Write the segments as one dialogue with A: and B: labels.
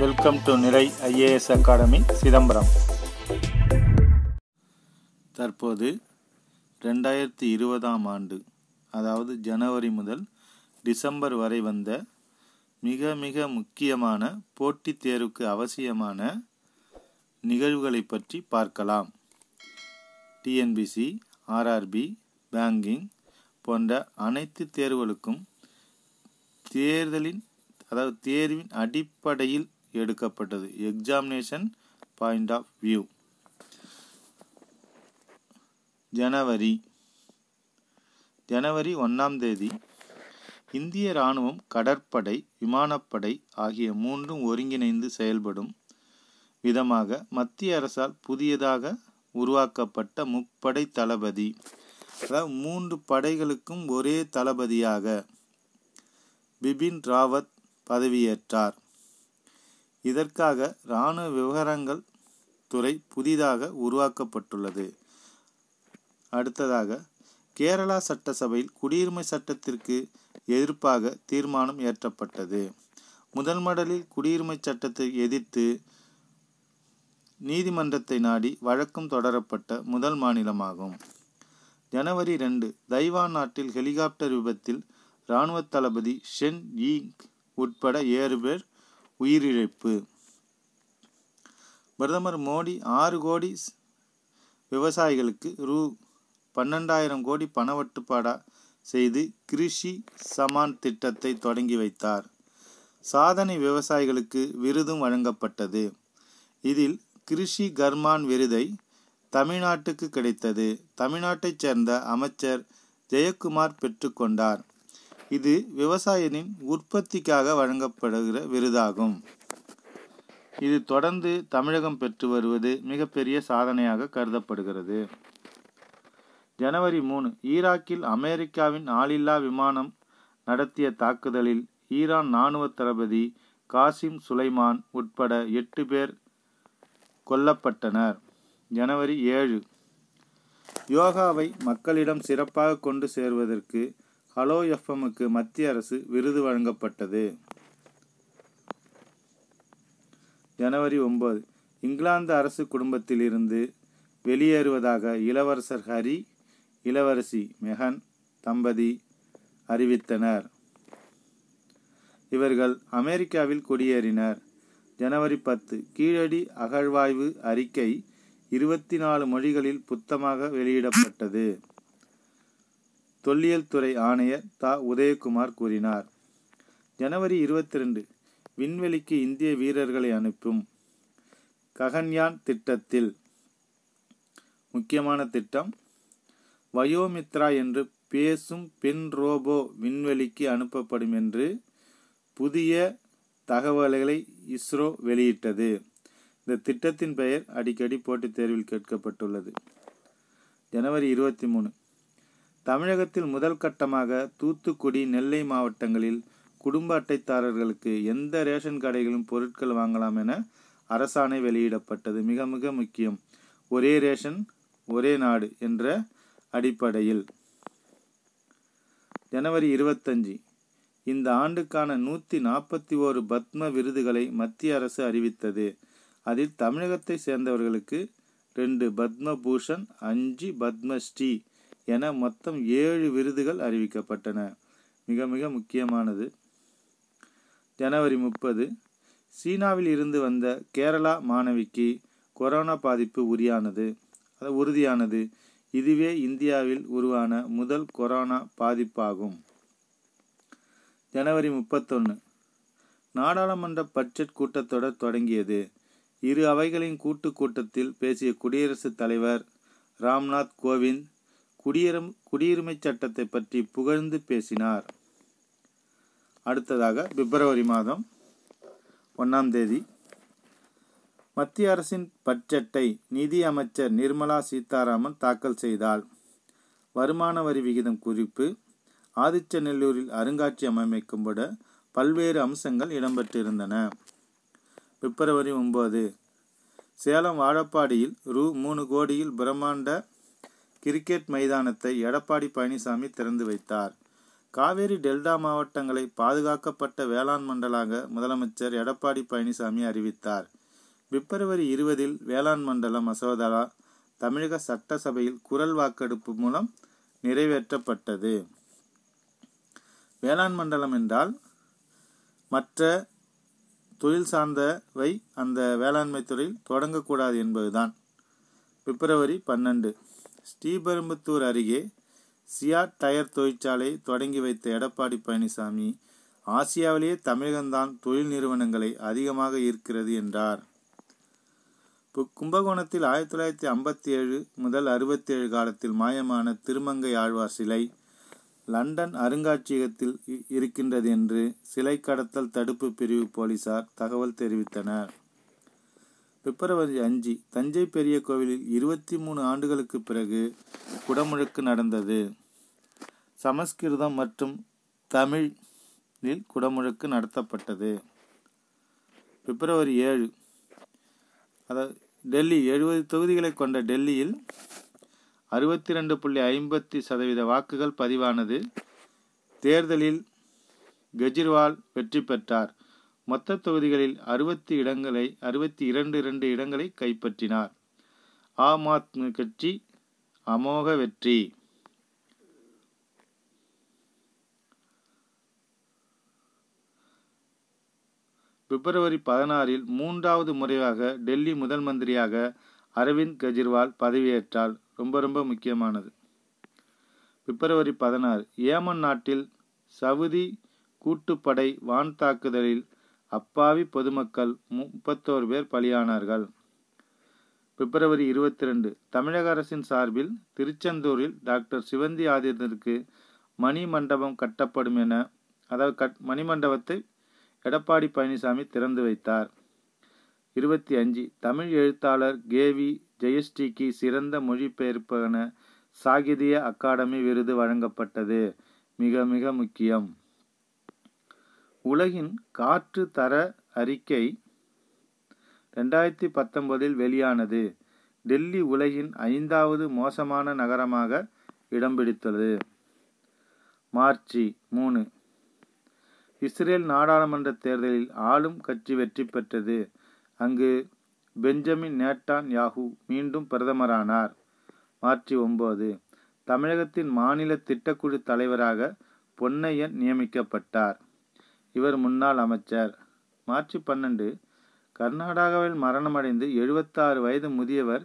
A: welcome to Nirai IAS academy Chidambaram தற்போது ரெண்டாயிரத்தி இருபதாம் ஆண்டு அதாவது ஜனவரி முதல் டிசம்பர் வரை வந்த மிக மிக முக்கியமான போட்டித் தேர்வுக்கு அவசியமான நிகழ்வுகளை பற்றி பார்க்கலாம் டிஎன்பிசி ஆர்ஆர்பி பேங்கிங் போன்ற அனைத்து தேர்வுகளுக்கும் தேர்தலின் அதாவது தேர்வின் அடிப்படையில் எடுக்கப்பட்டது எக்ஸாமினேஷன் பாயிண்ட் ஆஃப் வியூ ஜனவரி ஜனவரி ஒன்றாம் தேதி இந்திய இராணுவம் கடற்படை விமானப்படை ஆகிய மூன்றும் ஒருங்கிணைந்து செயல்படும் விதமாக மத்திய அரசால் புதியதாக உருவாக்கப்பட்ட முப்படை தளபதி அதாவது மூன்று படைகளுக்கும் ஒரே தளபதியாக பிபின் ராவத் பதவியேற்றார் இதற்காக இராணுவ விவகாரங்கள் துறை புதிதாக உருவாக்கப்பட்டுள்ளது அடுத்ததாக கேரளா சட்டசபையில் குடியுரிமை சட்டத்திற்கு எதிர்ப்பாக தீர்மானம் ஏற்றப்பட்டது முதல் மடலில் குடியுரிமை சட்டத்தை எதிர்த்து நீதிமன்றத்தை நாடி வழக்கம் தொடரப்பட்ட முதல் மாநிலமாகும் ஜனவரி ரெண்டு தைவான் நாட்டில் ஹெலிகாப்டர் விபத்தில் இராணுவ தளபதி ஷென் ஈங் உட்பட ஏழு பேர் உயிரிழப்பு பிரதமர் மோடி ஆறு கோடி விவசாயிகளுக்கு ரூ பன்னெண்டாயிரம் கோடி பணவட்டுப்பாடா செய்து கிருஷி சமான் திட்டத்தை தொடங்கி வைத்தார் சாதனை விவசாயிகளுக்கு விருதும் வழங்கப்பட்டது இதில் கிருஷி கர்மான் விருதை தமிழ்நாட்டுக்கு கிடைத்தது தமிழ்நாட்டைச் சேர்ந்த அமைச்சர் ஜெயக்குமார் பெற்றுக்கொண்டார் இது விவசாயனின் உற்பத்திக்காக வழங்கப்படுகிற விருதாகும் இது தொடர்ந்து தமிழகம் பெற்று வருவது மிகப்பெரிய சாதனையாக கருதப்படுகிறது ஜனவரி மூணு ஈராக்கில் அமெரிக்காவின் ஆளில்லா விமானம் நடத்திய தாக்குதலில் ஈரான் இராணுவ தளபதி காசிம் சுலைமான் உட்பட எட்டு பேர் கொல்லப்பட்டனர் ஜனவரி ஏழு யோகாவை மக்களிடம் சிறப்பாக கொண்டு சேர்வதற்கு ஹலோ எஃப்எம்முக்கு மத்திய அரசு விருது வழங்கப்பட்டது ஜனவரி ஒன்பது இங்கிலாந்து அரசு குடும்பத்தில் இருந்து வெளியேறுவதாக இளவரசர் ஹரி இளவரசி மெஹன் தம்பதி அறிவித்தனர் இவர்கள் அமெரிக்காவில் குடியேறினர் ஜனவரி பத்து கீழடி அகழ்வாய்வு அறிக்கை இருபத்தி நாலு மொழிகளில் புத்தமாக வெளியிடப்பட்டது தொல்லியல் துறை ஆணையர் தா உதயகுமார் கூறினார் ஜனவரி இருபத்தி ரெண்டு விண்வெளிக்கு இந்திய வீரர்களை அனுப்பும் ககன்யான் திட்டத்தில் முக்கியமான திட்டம் வயோமித்ரா என்று பேசும் பெண் ரோபோ விண்வெளிக்கு அனுப்பப்படும் என்று புதிய தகவல்களை இஸ்ரோ வெளியிட்டது இந்த திட்டத்தின் பெயர் அடிக்கடி போட்டித் தேர்வில் கேட்கப்பட்டுள்ளது ஜனவரி இருபத்தி மூணு தமிழகத்தில் முதல் கட்டமாக தூத்துக்குடி நெல்லை மாவட்டங்களில் குடும்ப அட்டைதாரர்களுக்கு எந்த ரேஷன் கடைகளும் பொருட்கள் வாங்கலாம் என அரசாணை வெளியிடப்பட்டது மிக மிக முக்கியம் ஒரே ரேஷன் ஒரே நாடு என்ற அடிப்படையில் ஜனவரி இருபத்தஞ்சு இந்த ஆண்டுக்கான நூற்றி நாற்பத்தி ஓரு பத்ம விருதுகளை மத்திய அரசு அறிவித்தது அதில் தமிழகத்தை சேர்ந்தவர்களுக்கு ரெண்டு பத்மபூஷன் அஞ்சு பத்மஸ்ரீ என மொத்தம் ஏழு விருதுகள் அறிவிக்கப்பட்டன மிக மிக முக்கியமானது ஜனவரி முப்பது சீனாவில் இருந்து வந்த கேரளா மாணவிக்கு கொரோனா பாதிப்பு உரியானது அது உறுதியானது இதுவே இந்தியாவில் உருவான முதல் கொரோனா பாதிப்பாகும் ஜனவரி முப்பத்தொன்று நாடாளுமன்ற பட்ஜெட் கூட்டத்தொடர் தொடங்கியது இரு அவைகளின் கூட்டு கூட்டத்தில் பேசிய குடியரசுத் தலைவர் ராம்நாத் கோவிந்த் குடியரும் குடியுரிமை சட்டத்தை பற்றி புகழ்ந்து பேசினார் அடுத்ததாக பிப்ரவரி மாதம் ஒன்றாம் தேதி மத்திய அரசின் பட்ஜெட்டை நிதி அமைச்சர் நிர்மலா சீதாராமன் தாக்கல் செய்தார் வருமான வரி விகிதம் குறிப்பு ஆதிச்சநல்லூரில் அமைக்கும் அமைக்கும்பட பல்வேறு அம்சங்கள் இடம்பெற்றிருந்தன பிப்ரவரி ஒன்பது சேலம் வாழப்பாடியில் ரூ மூணு கோடியில் பிரம்மாண்ட கிரிக்கெட் மைதானத்தை எடப்பாடி பழனிசாமி திறந்து வைத்தார் காவேரி டெல்டா மாவட்டங்களை பாதுகாக்கப்பட்ட வேளாண் மண்டலாக முதலமைச்சர் எடப்பாடி பழனிசாமி அறிவித்தார் பிப்ரவரி இருபதில் வேளாண் மண்டல மசோதா தமிழக சட்டசபையில் குரல் வாக்கெடுப்பு மூலம் நிறைவேற்றப்பட்டது வேளாண் மண்டலம் என்றால் மற்ற தொழில் சார்ந்தவை அந்த வேளாண்மை துறையில் தொடங்கக்கூடாது என்பதுதான் பிப்ரவரி பன்னெண்டு ஸ்ரீபெரும்புத்தூர் அருகே சியாட் டயர் தொழிற்சாலை தொடங்கி வைத்த எடப்பாடி பழனிசாமி ஆசியாவிலேயே தமிழகம்தான் தொழில் நிறுவனங்களை அதிகமாக ஈர்க்கிறது என்றார் கும்பகோணத்தில் ஆயிரத்தி தொள்ளாயிரத்தி ஐம்பத்தி ஏழு முதல் அறுபத்தி ஏழு காலத்தில் மாயமான திருமங்கை ஆழ்வார் சிலை லண்டன் அருங்காட்சியகத்தில் இருக்கின்றது என்று சிலை கடத்தல் தடுப்பு பிரிவு போலீசார் தகவல் தெரிவித்தனர் பிப்ரவரி அஞ்சு தஞ்சை பெரிய கோவிலில் இருபத்தி மூணு ஆண்டுகளுக்கு பிறகு குடமுழுக்கு நடந்தது சமஸ்கிருதம் மற்றும் தமிழில் குடமுழுக்கு நடத்தப்பட்டது பிப்ரவரி ஏழு அதாவது டெல்லி எழுபது தொகுதிகளை கொண்ட டெல்லியில் அறுபத்தி ரெண்டு புள்ளி ஐம்பத்தி சதவீத வாக்குகள் பதிவானது தேர்தலில் கெஜ்ரிவால் வெற்றி பெற்றார் மொத்த தொகுதிகளில் அறுபத்தி இடங்களை அறுபத்தி இரண்டு இரண்டு இடங்களை கைப்பற்றினார் ஆம் ஆத்மி கட்சி அமோக வெற்றி பிப்ரவரி பதினாறில் மூன்றாவது முறையாக டெல்லி முதல் மந்திரியாக அரவிந்த் கெஜ்ரிவால் பதவியேற்றால் ரொம்ப ரொம்ப முக்கியமானது பிப்ரவரி பதினாறு ஏமன் நாட்டில் சவுதி கூட்டுப்படை வான் தாக்குதலில் அப்பாவி பொதுமக்கள் முப்பத்தோரு பேர் பலியானார்கள் பிப்ரவரி இருபத்தி ரெண்டு தமிழக அரசின் சார்பில் திருச்செந்தூரில் டாக்டர் சிவந்தி ஆதித்தருக்கு மணி மண்டபம் கட்டப்படும் என அதாவது கட் மணிமண்டபத்தை எடப்பாடி பழனிசாமி திறந்து வைத்தார் இருபத்தி அஞ்சு தமிழ் எழுத்தாளர் கேவி ஜெயஸ்ரீக்கு சிறந்த மொழிபெயர்ப்பான சாகித்ய அகாடமி விருது வழங்கப்பட்டது மிக மிக முக்கியம் உலகின் காற்று தர அறிக்கை ரெண்டாயிரத்தி பத்தொன்பதில் வெளியானது டெல்லி உலகின் ஐந்தாவது மோசமான நகரமாக இடம் பிடித்தது மார்ச் மூணு இஸ்ரேல் நாடாளுமன்ற தேர்தலில் ஆளும் கட்சி வெற்றி பெற்றது அங்கு பெஞ்சமின் நேட்டான் யாகு மீண்டும் பிரதமரானார் மார்ச் ஒன்பது தமிழகத்தின் மாநில திட்டக்குழு தலைவராக பொன்னையன் நியமிக்கப்பட்டார் இவர் முன்னாள் அமைச்சர் மார்ச் பன்னெண்டு கர்நாடகாவில் மரணமடைந்து எழுபத்தாறு வயது முதியவர்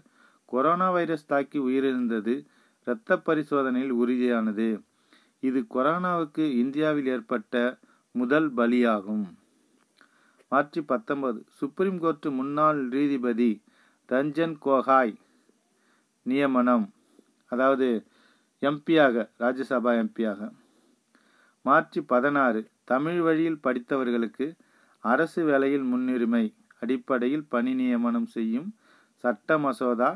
A: கொரோனா வைரஸ் தாக்கி உயிரிழந்தது இரத்த பரிசோதனையில் உறுதியானது இது கொரோனாவுக்கு இந்தியாவில் ஏற்பட்ட முதல் பலியாகும் மார்ச் பத்தொன்பது சுப்ரீம் கோர்ட் முன்னாள் நீதிபதி ரஞ்சன் கோகாய் நியமனம் அதாவது எம்பியாக ராஜ்யசபா எம்பியாக மார்ச் பதினாறு தமிழ் வழியில் படித்தவர்களுக்கு அரசு வேலையில் முன்னுரிமை அடிப்படையில் பணி நியமனம் செய்யும் சட்ட மசோதா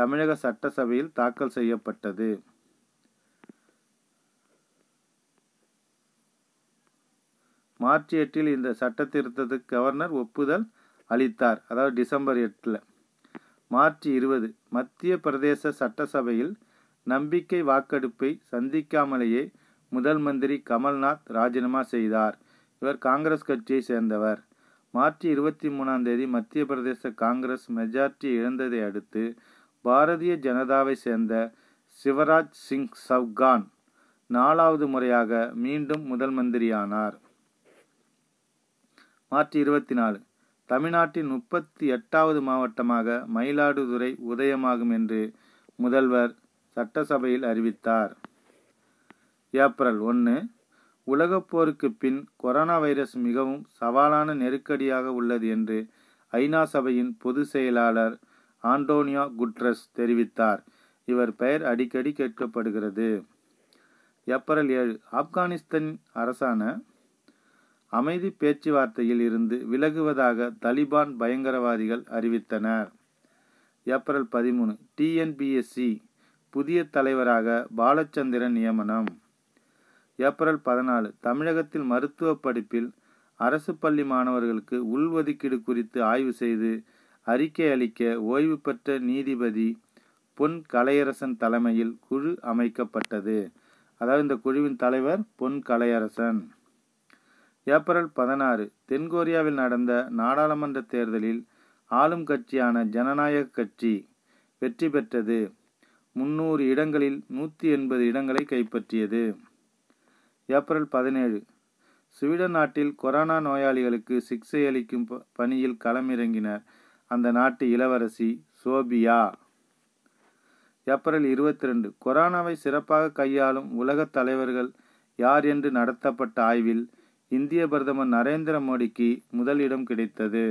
A: தமிழக சட்டசபையில் தாக்கல் செய்யப்பட்டது மார்ச் எட்டில் இந்த சட்ட திருத்தத்துக்கு கவர்னர் ஒப்புதல் அளித்தார் அதாவது டிசம்பர் எட்டில் மார்ச் இருபது மத்திய பிரதேச சட்டசபையில் நம்பிக்கை வாக்கெடுப்பை சந்திக்காமலேயே முதல் மந்திரி கமல்நாத் ராஜினாமா செய்தார் இவர் காங்கிரஸ் கட்சியை சேர்ந்தவர் மார்ச் இருபத்தி மூணாம் தேதி மத்திய பிரதேச காங்கிரஸ் மெஜாரிட்டி இழந்ததை அடுத்து பாரதிய ஜனதாவை சேர்ந்த சிவராஜ் சிங் சவ்கான் நாலாவது முறையாக மீண்டும் முதல் மந்திரியானார் மார்ச் இருபத்தி நாலு தமிழ்நாட்டின் முப்பத்தி எட்டாவது மாவட்டமாக மயிலாடுதுறை உதயமாகும் என்று முதல்வர் சட்டசபையில் அறிவித்தார் ஏப்ரல் ஒன்று உலகப்போருக்கு போருக்கு பின் கொரோனா வைரஸ் மிகவும் சவாலான நெருக்கடியாக உள்ளது என்று ஐநா சபையின் பொது செயலாளர் ஆண்டோனியா குட்ரஸ் தெரிவித்தார் இவர் பெயர் அடிக்கடி கேட்கப்படுகிறது ஏப்ரல் ஏழு ஆப்கானிஸ்தான் அரசான அமைதி பேச்சுவார்த்தையில் இருந்து விலகுவதாக தலிபான் பயங்கரவாதிகள் அறிவித்தனர் ஏப்ரல் பதிமூணு டிஎன்பிஎஸ்சி புதிய தலைவராக பாலச்சந்திரன் நியமனம் ஏப்ரல் பதினாலு தமிழகத்தில் மருத்துவ படிப்பில் அரசு பள்ளி மாணவர்களுக்கு உள்ஒதுக்கீடு குறித்து ஆய்வு செய்து அறிக்கை அளிக்க ஓய்வு பெற்ற நீதிபதி பொன் கலையரசன் தலைமையில் குழு அமைக்கப்பட்டது அதாவது இந்த குழுவின் தலைவர் பொன் கலையரசன் ஏப்ரல் பதினாறு தென்கொரியாவில் நடந்த நாடாளுமன்ற தேர்தலில் ஆளும் கட்சியான ஜனநாயக கட்சி வெற்றி பெற்றது முன்னூறு இடங்களில் நூற்றி எண்பது இடங்களை கைப்பற்றியது ஏப்ரல் பதினேழு ஸ்வீடன் நாட்டில் கொரோனா நோயாளிகளுக்கு சிகிச்சை அளிக்கும் பணியில் களமிறங்கினர் அந்த நாட்டு இளவரசி சோபியா ஏப்ரல் இருபத்தி ரெண்டு கொரோனாவை சிறப்பாக கையாளும் உலகத் தலைவர்கள் யார் என்று நடத்தப்பட்ட ஆய்வில் இந்திய பிரதமர் நரேந்திர மோடிக்கு முதலிடம் கிடைத்தது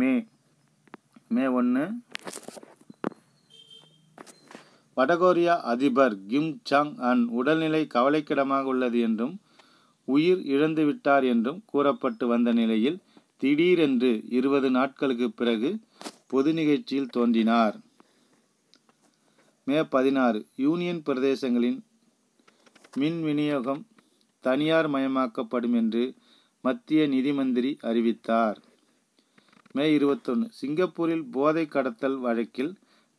A: மே மே ஒன்று வடகொரியா அதிபர் கிம் சாங் அன் உடல்நிலை கவலைக்கிடமாக உள்ளது என்றும் உயிர் இழந்துவிட்டார் என்றும் கூறப்பட்டு வந்த நிலையில் திடீரென்று இருபது நாட்களுக்கு பிறகு பொது நிகழ்ச்சியில் தோன்றினார் மே பதினாறு யூனியன் பிரதேசங்களின் மின் விநியோகம் தனியார் மயமாக்கப்படும் என்று மத்திய நிதி மந்திரி அறிவித்தார் மே இருபத்தொன்று சிங்கப்பூரில் போதை கடத்தல் வழக்கில்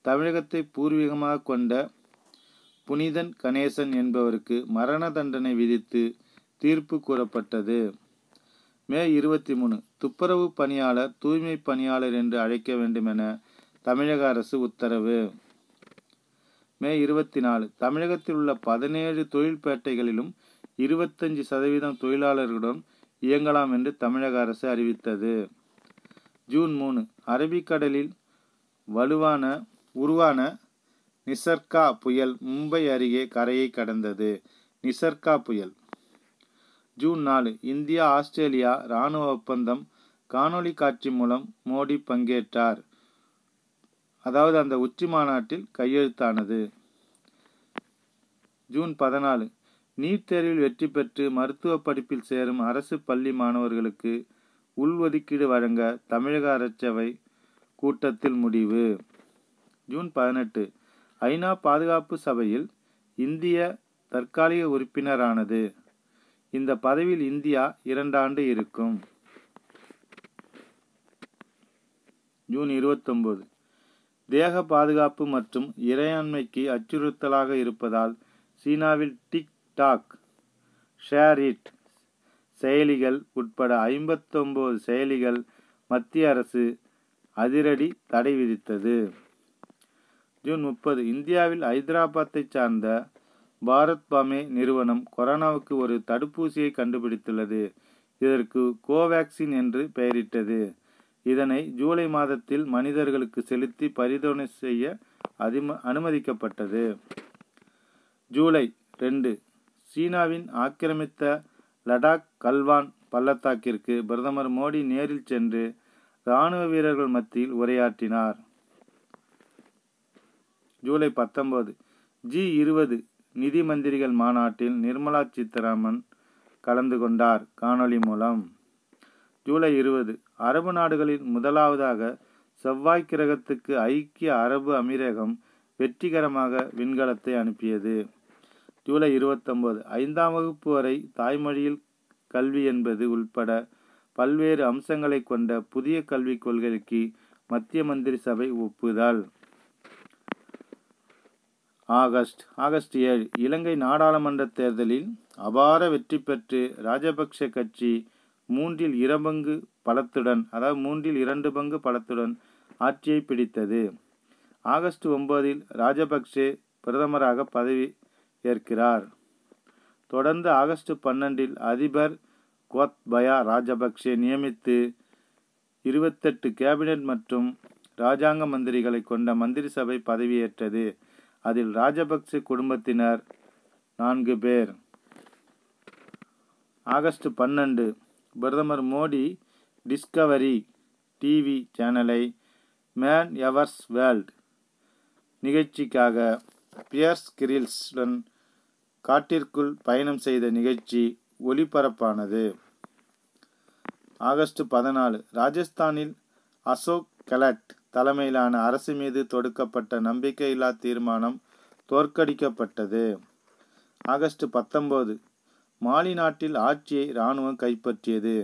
A: தமிழகத்தை பூர்வீகமாக கொண்ட புனிதன் கணேசன் என்பவருக்கு மரண தண்டனை விதித்து தீர்ப்பு கூறப்பட்டது மே இருபத்தி மூணு துப்புரவு பணியாளர் தூய்மை பணியாளர் என்று அழைக்க வேண்டும் என தமிழக அரசு உத்தரவு மே இருபத்தி நாலு தமிழகத்தில் உள்ள பதினேழு தொழில்பேட்டைகளிலும் இருபத்தஞ்சு சதவீதம் தொழிலாளர்களுடன் இயங்கலாம் என்று தமிழக அரசு அறிவித்தது ஜூன் மூணு அரபிக்கடலில் வலுவான உருவான நிசர்கா புயல் மும்பை அருகே கரையை கடந்தது நிசர்கா புயல் ஜூன் நாலு இந்தியா ஆஸ்திரேலியா இராணுவ ஒப்பந்தம் காணொளி காட்சி மூலம் மோடி பங்கேற்றார் அதாவது அந்த உச்சி மாநாட்டில் கையெழுத்தானது ஜூன் பதினாலு நீட் தேர்வில் வெற்றி பெற்று மருத்துவ படிப்பில் சேரும் அரசு பள்ளி மாணவர்களுக்கு உள்ஒதுக்கீடு வழங்க தமிழக அரசவை கூட்டத்தில் முடிவு ஜூன் பதினெட்டு ஐநா பாதுகாப்பு சபையில் இந்திய தற்காலிக உறுப்பினரானது இந்த பதவியில் இந்தியா இரண்டாண்டு இருக்கும் ஜூன் இருபத்தொன்பது தேக பாதுகாப்பு மற்றும் இறையாண்மைக்கு அச்சுறுத்தலாக இருப்பதால் சீனாவில் டிக்டாக் இட் செயலிகள் உட்பட ஐம்பத்தொம்போது செயலிகள் மத்திய அரசு அதிரடி தடை விதித்தது ஜூன் முப்பது இந்தியாவில் ஐதராபாத்தை சார்ந்த பாரத் பாமே நிறுவனம் கொரோனாவுக்கு ஒரு தடுப்பூசியை கண்டுபிடித்துள்ளது இதற்கு கோவேக்சின் என்று பெயரிட்டது இதனை ஜூலை மாதத்தில் மனிதர்களுக்கு செலுத்தி பரிதோனை செய்ய அதிம அனுமதிக்கப்பட்டது ஜூலை ரெண்டு சீனாவின் ஆக்கிரமித்த லடாக் கல்வான் பள்ளத்தாக்கிற்கு பிரதமர் மோடி நேரில் சென்று இராணுவ வீரர்கள் மத்தியில் உரையாற்றினார் ஜூலை பத்தொன்பது ஜி இருபது நிதி மந்திரிகள் மாநாட்டில் நிர்மலா சீத்தாராமன் கலந்து கொண்டார் காணொளி மூலம் ஜூலை இருபது அரபு நாடுகளில் முதலாவதாக செவ்வாய் கிரகத்துக்கு ஐக்கிய அரபு அமீரகம் வெற்றிகரமாக விண்கலத்தை அனுப்பியது ஜூலை இருபத்தொன்பது ஐந்தாம் வகுப்பு வரை தாய்மொழியில் கல்வி என்பது உள்பட பல்வேறு அம்சங்களை கொண்ட புதிய கல்விக் கொள்கைக்கு மத்திய மந்திரி சபை ஒப்புதல் ஆகஸ்ட் ஆகஸ்ட் ஏழு இலங்கை நாடாளுமன்ற தேர்தலில் அபார வெற்றி பெற்று ராஜபக்ச கட்சி மூன்றில் இரபங்கு பலத்துடன் அதாவது மூன்றில் இரண்டு பங்கு பலத்துடன் ஆட்சியை பிடித்தது ஆகஸ்ட் ஒன்பதில் ராஜபக்சே பிரதமராக பதவி ஏற்கிறார் தொடர்ந்து ஆகஸ்ட் பன்னெண்டில் அதிபர் கோத்பயா ராஜபக்சே நியமித்து இருபத்தெட்டு கேபினெட் மற்றும் இராஜாங்க மந்திரிகளை கொண்ட மந்திரி சபை பதவியேற்றது அதில் ராஜபக்ச குடும்பத்தினர் நான்கு பேர் ஆகஸ்ட் பன்னெண்டு பிரதமர் மோடி டிஸ்கவரி டிவி சேனலை மேன் எவர்ஸ் வேர்ல்ட் நிகழ்ச்சிக்காக பியர்ஸ் கிரில்ஸுடன் காட்டிற்குள் பயணம் செய்த நிகழ்ச்சி ஒளிபரப்பானது ஆகஸ்ட் பதினாலு ராஜஸ்தானில் அசோக் கலட் தலைமையிலான அரசு மீது தொடுக்கப்பட்ட நம்பிக்கையில்லா தீர்மானம் தோற்கடிக்கப்பட்டது ஆகஸ்ட் பத்தொன்பது மாலி நாட்டில் ஆட்சியை இராணுவம் கைப்பற்றியது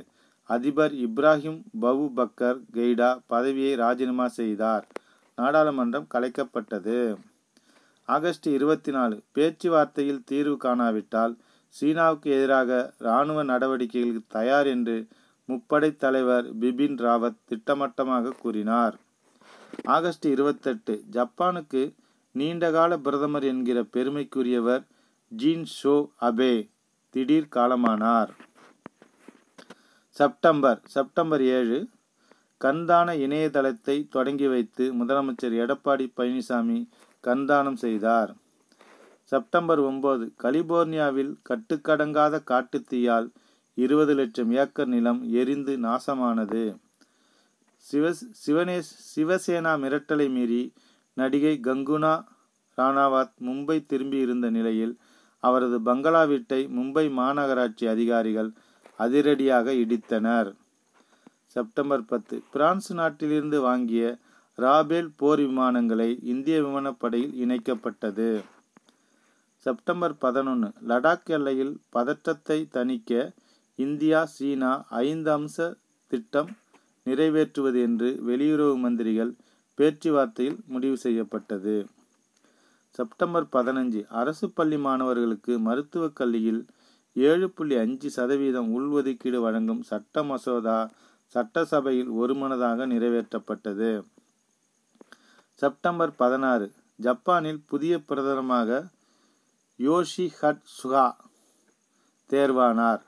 A: அதிபர் இப்ராஹிம் பவு பக்கர் கெய்டா பதவியை ராஜினாமா செய்தார் நாடாளுமன்றம் கலைக்கப்பட்டது ஆகஸ்ட் இருபத்தி நாலு பேச்சுவார்த்தையில் தீர்வு காணாவிட்டால் சீனாவுக்கு எதிராக இராணுவ நடவடிக்கைகளுக்கு தயார் என்று முப்படை தலைவர் பிபின் ராவத் திட்டமட்டமாக கூறினார் ஆகஸ்ட் இருபத்தெட்டு ஜப்பானுக்கு நீண்டகால பிரதமர் என்கிற பெருமைக்குரியவர் ஜீன் ஷோ அபே திடீர் காலமானார் செப்டம்பர் செப்டம்பர் ஏழு கந்தான இணையதளத்தை தொடங்கி வைத்து முதலமைச்சர் எடப்பாடி பழனிசாமி கந்தானம் செய்தார் செப்டம்பர் ஒன்பது கலிபோர்னியாவில் கட்டுக்கடங்காத காட்டுத்தீயால் இருபது லட்சம் ஏக்கர் நிலம் எரிந்து நாசமானது சிவ சிவனேஷ் சிவசேனா மிரட்டலை மீறி நடிகை கங்குனா ராணாவத் மும்பை திரும்பியிருந்த நிலையில் அவரது பங்களா வீட்டை மும்பை மாநகராட்சி அதிகாரிகள் அதிரடியாக இடித்தனர் செப்டம்பர் பத்து பிரான்ஸ் நாட்டிலிருந்து வாங்கிய ராபேல் போர் விமானங்களை இந்திய விமானப்படையில் இணைக்கப்பட்டது செப்டம்பர் பதினொன்று லடாக் எல்லையில் பதற்றத்தை தணிக்க இந்தியா சீனா ஐந்து அம்ச திட்டம் நிறைவேற்றுவது என்று வெளியுறவு மந்திரிகள் பேச்சுவார்த்தையில் முடிவு செய்யப்பட்டது செப்டம்பர் பதினஞ்சு அரசு பள்ளி மாணவர்களுக்கு மருத்துவக் கல்வியில் ஏழு புள்ளி அஞ்சு சதவீதம் உள்ஒதுக்கீடு வழங்கும் சட்ட மசோதா சட்டசபையில் ஒருமனதாக நிறைவேற்றப்பட்டது செப்டம்பர் பதினாறு ஜப்பானில் புதிய பிரதமராக யோஷி ஹட் சுகா தேர்வானார்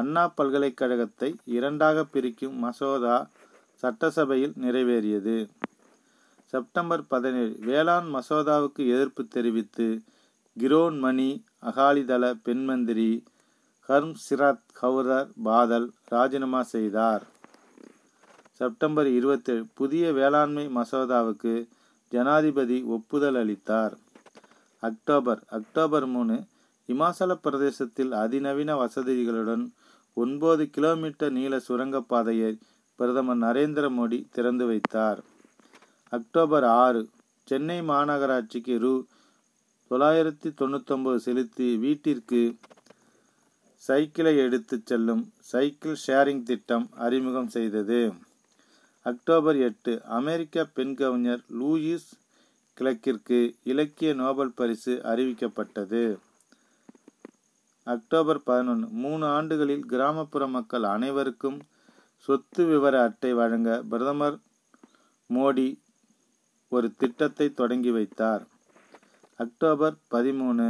A: அண்ணா பல்கலைக்கழகத்தை இரண்டாக பிரிக்கும் மசோதா சட்டசபையில் நிறைவேறியது செப்டம்பர் பதினேழு வேளாண் மசோதாவுக்கு எதிர்ப்பு தெரிவித்து கிரோன் மணி அகாலிதள பெண்மந்திரி ஹர்ம் சிராத் கௌரர் பாதல் ராஜினாமா செய்தார் செப்டம்பர் இருபத்தேழு புதிய வேளாண்மை மசோதாவுக்கு ஜனாதிபதி ஒப்புதல் அளித்தார் அக்டோபர் அக்டோபர் மூணு இமாச்சல பிரதேசத்தில் அதிநவீன வசதிகளுடன் ஒன்பது கிலோமீட்டர் நீள சுரங்கப்பாதையை பிரதமர் நரேந்திர மோடி திறந்து வைத்தார் அக்டோபர் ஆறு சென்னை மாநகராட்சிக்கு ரூ தொள்ளாயிரத்தி தொண்ணூத்தொம்பது செலுத்தி வீட்டிற்கு சைக்கிளை எடுத்துச் செல்லும் சைக்கிள் ஷேரிங் திட்டம் அறிமுகம் செய்தது அக்டோபர் எட்டு அமெரிக்க பெண் கவிஞர் லூயிஸ் கிழக்கிற்கு இலக்கிய நோபல் பரிசு அறிவிக்கப்பட்டது அக்டோபர் பதினொன்று மூணு ஆண்டுகளில் கிராமப்புற மக்கள் அனைவருக்கும் சொத்து விவர அட்டை வழங்க பிரதமர் மோடி ஒரு திட்டத்தை தொடங்கி வைத்தார் அக்டோபர் பதிமூணு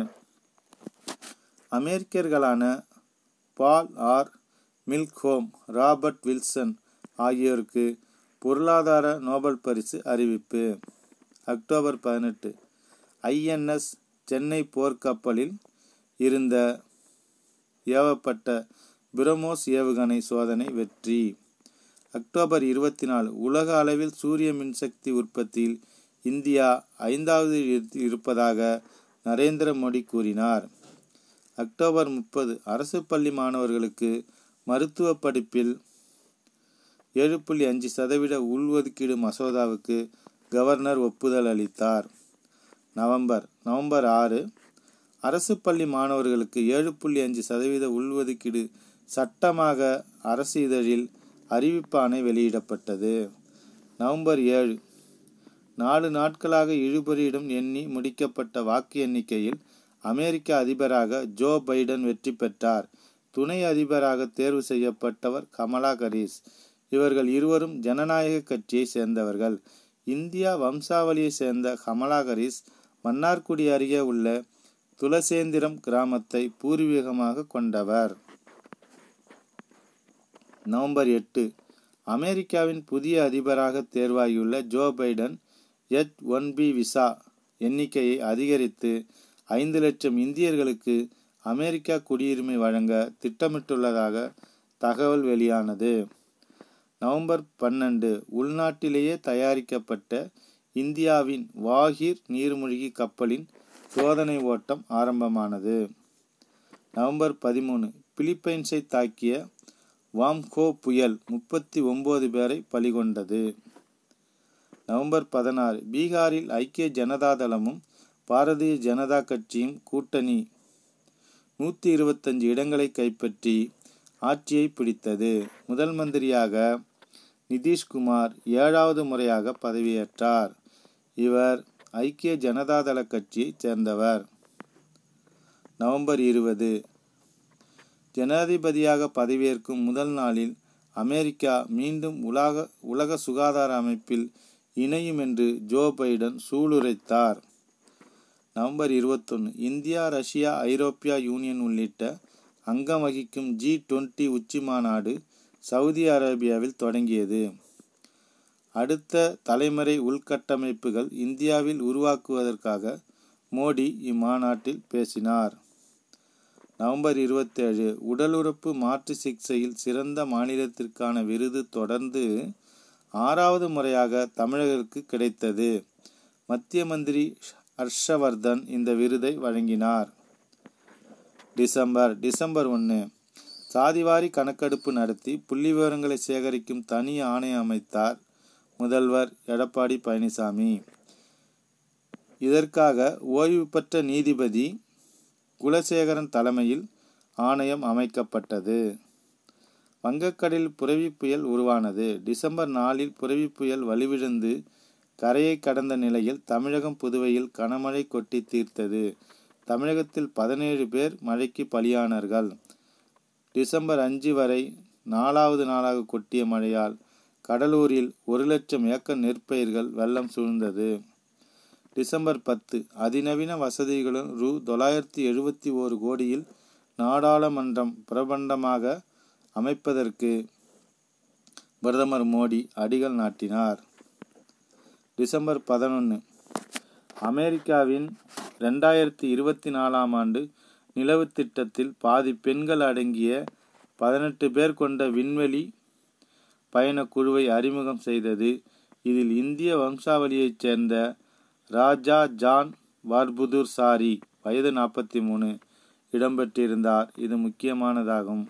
A: அமெரிக்கர்களான Paul R Milgrom Robert Wilson ஆகியோருக்கு பொருளாதார நோபல் பரிசு அறிவிப்பு அக்டோபர் பதினெட்டு ஐஎன்எஸ் சென்னை போர்க்கப்பலில் இருந்த ஏவப்பட்ட பிரமோஸ் ஏவுகணை சோதனை வெற்றி அக்டோபர் இருபத்தி நாலு உலக அளவில் சூரிய மின்சக்தி உற்பத்தியில் இந்தியா ஐந்தாவது இருப்பதாக நரேந்திர மோடி கூறினார் அக்டோபர் முப்பது அரசு பள்ளி மாணவர்களுக்கு மருத்துவ படிப்பில் ஏழு புள்ளி அஞ்சு சதவீத உள்ஒதுக்கீடு மசோதாவுக்கு கவர்னர் ஒப்புதல் அளித்தார் நவம்பர் நவம்பர் ஆறு அரசு பள்ளி மாணவர்களுக்கு ஏழு புள்ளி அஞ்சு சதவீத உள்ஒதுக்கீடு சட்டமாக அரசு இதழில் அறிவிப்பானை வெளியிடப்பட்டது நவம்பர் ஏழு நாலு நாட்களாக இழுபறியிடும் எண்ணி முடிக்கப்பட்ட வாக்கு எண்ணிக்கையில் அமெரிக்க அதிபராக ஜோ பைடன் வெற்றி பெற்றார் துணை அதிபராக தேர்வு செய்யப்பட்டவர் கமலா கரீஸ் இவர்கள் இருவரும் ஜனநாயக கட்சியை சேர்ந்தவர்கள் இந்தியா வம்சாவளியை சேர்ந்த கமலா கரீஸ் மன்னார்குடி அருகே உள்ள துளசேந்திரம் கிராமத்தை பூர்வீகமாக கொண்டவர் நவம்பர் எட்டு அமெரிக்காவின் புதிய அதிபராக தேர்வாகியுள்ள Joe Biden H one B visa எண்ணிக்கையை அதிகரித்து ஐந்து லட்சம் இந்தியர்களுக்கு அமெரிக்கா குடியுரிமை வழங்க திட்டமிட்டுள்ளதாக தகவல் வெளியானது நவம்பர் பன்னெண்டு உள்நாட்டிலேயே தயாரிக்கப்பட்ட இந்தியாவின் வாகிர் நீர்மூழ்கி கப்பலின் சோதனை ஓட்டம் ஆரம்பமானது நவம்பர் பதிமூணு பிலிப்பைன்ஸை தாக்கிய வாம்கோ புயல் முப்பத்தி ஒம்பது பேரை பலிகொண்டது நவம்பர் பதினாறு பீகாரில் ஐக்கிய ஜனதாதளமும் பாரதிய ஜனதா கட்சியும் கூட்டணி நூற்றி இருபத்தஞ்சு இடங்களை கைப்பற்றி ஆட்சியை பிடித்தது முதல் மந்திரியாக நிதிஷ்குமார் ஏழாவது முறையாக பதவியேற்றார் இவர் ஐக்கிய ஜனதாதள கட்சியைச் சேர்ந்தவர் நவம்பர் இருபது ஜனாதிபதியாக பதவியேற்கும் முதல் நாளில் அமெரிக்கா மீண்டும் உலக உலக சுகாதார அமைப்பில் இணையும் என்று ஜோ பைடன் சூளுரைத்தார் நவம்பர் இருபத்தொன்று இந்தியா ரஷ்யா ஐரோப்பியா யூனியன் உள்ளிட்ட அங்கம் வகிக்கும் ஜி டுவெண்ட்டி உச்சி மாநாடு சவுதி அரேபியாவில் தொடங்கியது அடுத்த தலைமுறை உள்கட்டமைப்புகள் இந்தியாவில் உருவாக்குவதற்காக மோடி இம்மாநாட்டில் பேசினார் நவம்பர் இருபத்தேழு உடல் உறுப்பு மாற்று சிகிச்சையில் சிறந்த மாநிலத்திற்கான விருது தொடர்ந்து ஆறாவது முறையாக தமிழருக்கு கிடைத்தது மத்திய மந்திரி ஹர்ஷவர்தன் இந்த விருதை வழங்கினார் டிசம்பர் டிசம்பர் ஒன்று சாதிவாரி கணக்கெடுப்பு நடத்தி புள்ளி விவரங்களை சேகரிக்கும் தனி ஆணை அமைத்தார் முதல்வர் எடப்பாடி பழனிசாமி இதற்காக ஓய்வு பெற்ற நீதிபதி குலசேகரன் தலைமையில் ஆணையம் அமைக்கப்பட்டது வங்கக்கடலில் புரவி புயல் உருவானது டிசம்பர் நாலில் புரவி புயல் வலுவிழந்து கரையை கடந்த நிலையில் தமிழகம் புதுவையில் கனமழை கொட்டி தீர்த்தது தமிழகத்தில் பதினேழு பேர் மழைக்கு பலியானார்கள் டிசம்பர் அஞ்சு வரை நாலாவது நாளாக கொட்டிய மழையால் கடலூரில் ஒரு லட்சம் ஏக்கர் நெற்பயிர்கள் வெள்ளம் சூழ்ந்தது டிசம்பர் பத்து அதிநவீன வசதிகளும் ரூ தொள்ளாயிரத்தி எழுபத்தி ஓரு கோடியில் நாடாளுமன்றம் பிரபண்டமாக அமைப்பதற்கு பிரதமர் மோடி அடிகள் நாட்டினார் டிசம்பர் பதினொன்று அமெரிக்காவின் ரெண்டாயிரத்தி இருபத்தி நாலாம் ஆண்டு நிலவு திட்டத்தில் பாதி பெண்கள் அடங்கிய பதினெட்டு பேர் கொண்ட விண்வெளி பயணக்குழுவை அறிமுகம் செய்தது இதில் இந்திய வம்சாவளியைச் சேர்ந்த ராஜா ஜான் வார்புதூர் சாரி வயது நாற்பத்தி மூணு இடம்பெற்றிருந்தார் இது முக்கியமானதாகும்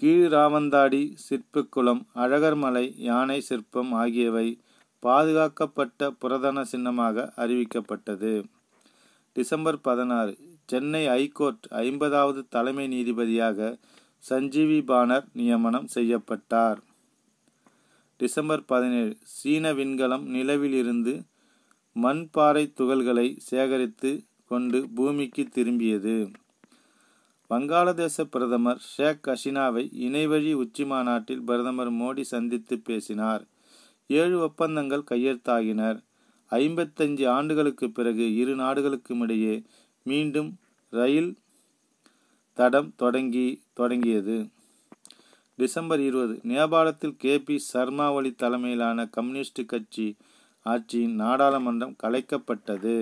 A: கீழ்ராவந்தாடி சிற்பக்குளம் அழகர்மலை யானை சிற்பம் ஆகியவை பாதுகாக்கப்பட்ட புரதன சின்னமாக அறிவிக்கப்பட்டது டிசம்பர் பதினாறு சென்னை ஐகோர்ட் ஐம்பதாவது தலைமை நீதிபதியாக சஞ்சீவி பானர் நியமனம் செய்யப்பட்டார் டிசம்பர் பதினேழு சீன விண்கலம் நிலவிலிருந்து மண்பாறை துகள்களை சேகரித்து கொண்டு பூமிக்கு திரும்பியது வங்காளதேச பிரதமர் ஷேக் ஹசீனாவை இணைவழி உச்சி மாநாட்டில் பிரதமர் மோடி சந்தித்து பேசினார் ஏழு ஒப்பந்தங்கள் கையெழுத்தாகினர் ஐம்பத்தஞ்சு ஆண்டுகளுக்கு பிறகு இரு நாடுகளுக்கும் இடையே மீண்டும் ரயில் தடம் தொடங்கி தொடங்கியது டிசம்பர் இருபது நேபாளத்தில் கே பி சர்மாவளி தலைமையிலான கம்யூனிஸ்ட் கட்சி ஆட்சியின் நாடாளுமன்றம் கலைக்கப்பட்டது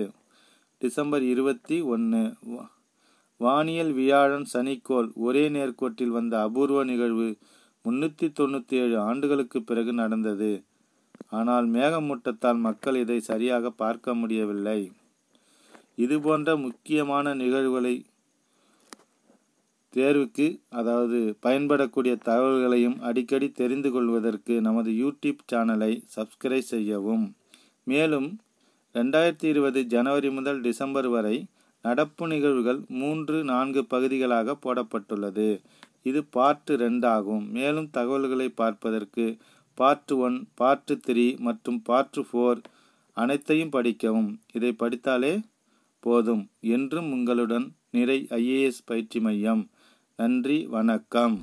A: டிசம்பர் இருபத்தி ஒன்று வானியல் வியாழன் சனிக்கோள் ஒரே நேர்கோட்டில் வந்த அபூர்வ நிகழ்வு முன்னூற்றி தொண்ணூற்றி ஏழு ஆண்டுகளுக்கு பிறகு நடந்தது ஆனால் மேகமூட்டத்தால் மக்கள் இதை சரியாக பார்க்க முடியவில்லை இதுபோன்ற முக்கியமான நிகழ்வுகளை தேர்வுக்கு அதாவது பயன்படக்கூடிய தகவல்களையும் அடிக்கடி தெரிந்து கொள்வதற்கு நமது யூடியூப் சேனலை சப்ஸ்கிரைப் செய்யவும் மேலும் ரெண்டாயிரத்தி இருபது ஜனவரி முதல் டிசம்பர் வரை நடப்பு நிகழ்வுகள் மூன்று நான்கு பகுதிகளாக போடப்பட்டுள்ளது இது பார்ட் ரெண்டு ஆகும் மேலும் தகவல்களை பார்ப்பதற்கு பார்ட் ஒன் பார்ட் த்ரீ மற்றும் பார்ட் ஃபோர் அனைத்தையும் படிக்கவும் இதை படித்தாலே போதும் என்றும் உங்களுடன் நிறை ஐஏஎஸ் பயிற்சி மையம் நன்றி வணக்கம்